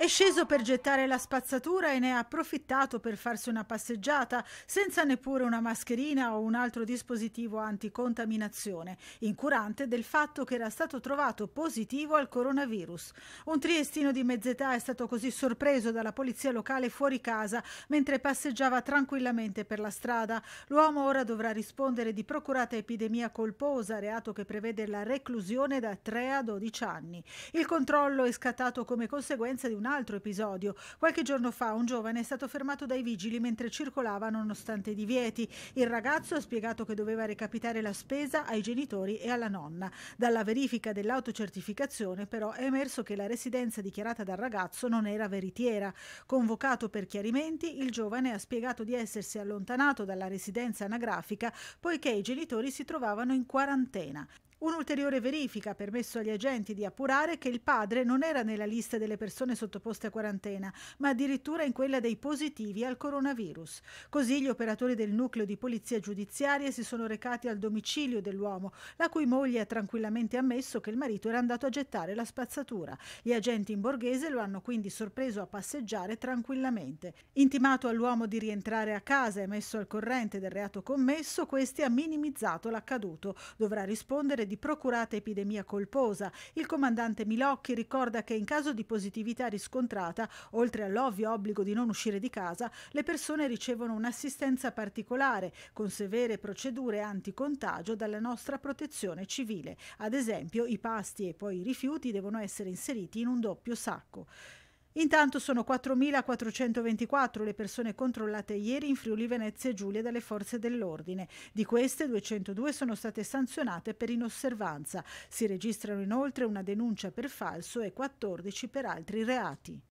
È sceso per gettare la spazzatura e ne ha approfittato per farsi una passeggiata senza neppure una mascherina o un altro dispositivo anticontaminazione, incurante del fatto che era stato trovato positivo al coronavirus. Un triestino di mezz'età è stato così sorpreso dalla polizia locale fuori casa mentre passeggiava tranquillamente per la strada. L'uomo ora dovrà rispondere di procurata epidemia colposa, reato che prevede la reclusione da 3 a 12 anni. Il controllo è scattato come conseguenza di una altro episodio. Qualche giorno fa un giovane è stato fermato dai vigili mentre circolava nonostante i divieti. Il ragazzo ha spiegato che doveva recapitare la spesa ai genitori e alla nonna. Dalla verifica dell'autocertificazione però è emerso che la residenza dichiarata dal ragazzo non era veritiera. Convocato per chiarimenti, il giovane ha spiegato di essersi allontanato dalla residenza anagrafica poiché i genitori si trovavano in quarantena. Un'ulteriore verifica ha permesso agli agenti di appurare che il padre non era nella lista delle persone sottoposte a quarantena, ma addirittura in quella dei positivi al coronavirus. Così gli operatori del nucleo di polizia giudiziaria si sono recati al domicilio dell'uomo, la cui moglie ha tranquillamente ammesso che il marito era andato a gettare la spazzatura. Gli agenti in borghese lo hanno quindi sorpreso a passeggiare tranquillamente. Intimato all'uomo di rientrare a casa e messo al corrente del reato commesso, questi ha minimizzato l'accaduto. Dovrà rispondere di procurata epidemia colposa. Il comandante Milocchi ricorda che in caso di positività riscontrata, oltre all'ovvio obbligo di non uscire di casa, le persone ricevono un'assistenza particolare con severe procedure anticontagio dalla nostra protezione civile. Ad esempio, i pasti e poi i rifiuti devono essere inseriti in un doppio sacco. Intanto sono 4.424 le persone controllate ieri in Friuli Venezia e Giulia dalle forze dell'ordine. Di queste 202 sono state sanzionate per inosservanza. Si registrano inoltre una denuncia per falso e 14 per altri reati.